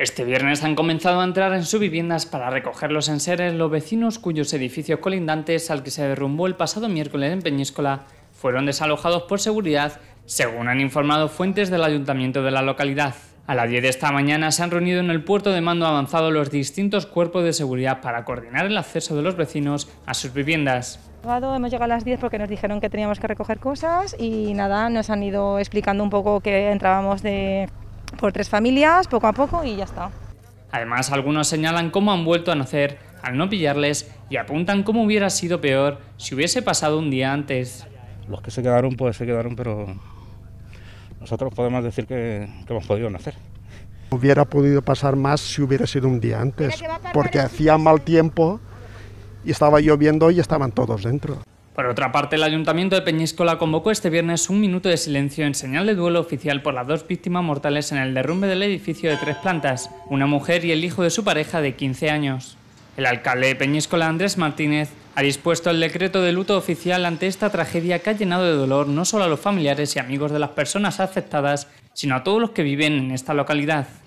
Este viernes han comenzado a entrar en sus viviendas para recoger los enseres los vecinos cuyos edificios colindantes al que se derrumbó el pasado miércoles en Peñíscola fueron desalojados por seguridad, según han informado fuentes del ayuntamiento de la localidad. A las 10 de esta mañana se han reunido en el puerto de mando avanzado los distintos cuerpos de seguridad para coordinar el acceso de los vecinos a sus viviendas. Hemos llegado a las 10 porque nos dijeron que teníamos que recoger cosas y nada, nos han ido explicando un poco que entrábamos de por tres familias, poco a poco y ya está. Además, algunos señalan cómo han vuelto a nacer al no pillarles y apuntan cómo hubiera sido peor si hubiese pasado un día antes. Los que se quedaron, pues se quedaron, pero nosotros podemos decir que, que hemos podido nacer. Hubiera podido pasar más si hubiera sido un día antes, porque hacía mal tiempo y estaba lloviendo y estaban todos dentro. Por otra parte, el Ayuntamiento de Peñíscola convocó este viernes un minuto de silencio en señal de duelo oficial por las dos víctimas mortales en el derrumbe del edificio de tres plantas, una mujer y el hijo de su pareja de 15 años. El alcalde de Peñíscola, Andrés Martínez, ha dispuesto el decreto de luto oficial ante esta tragedia que ha llenado de dolor no solo a los familiares y amigos de las personas afectadas, sino a todos los que viven en esta localidad.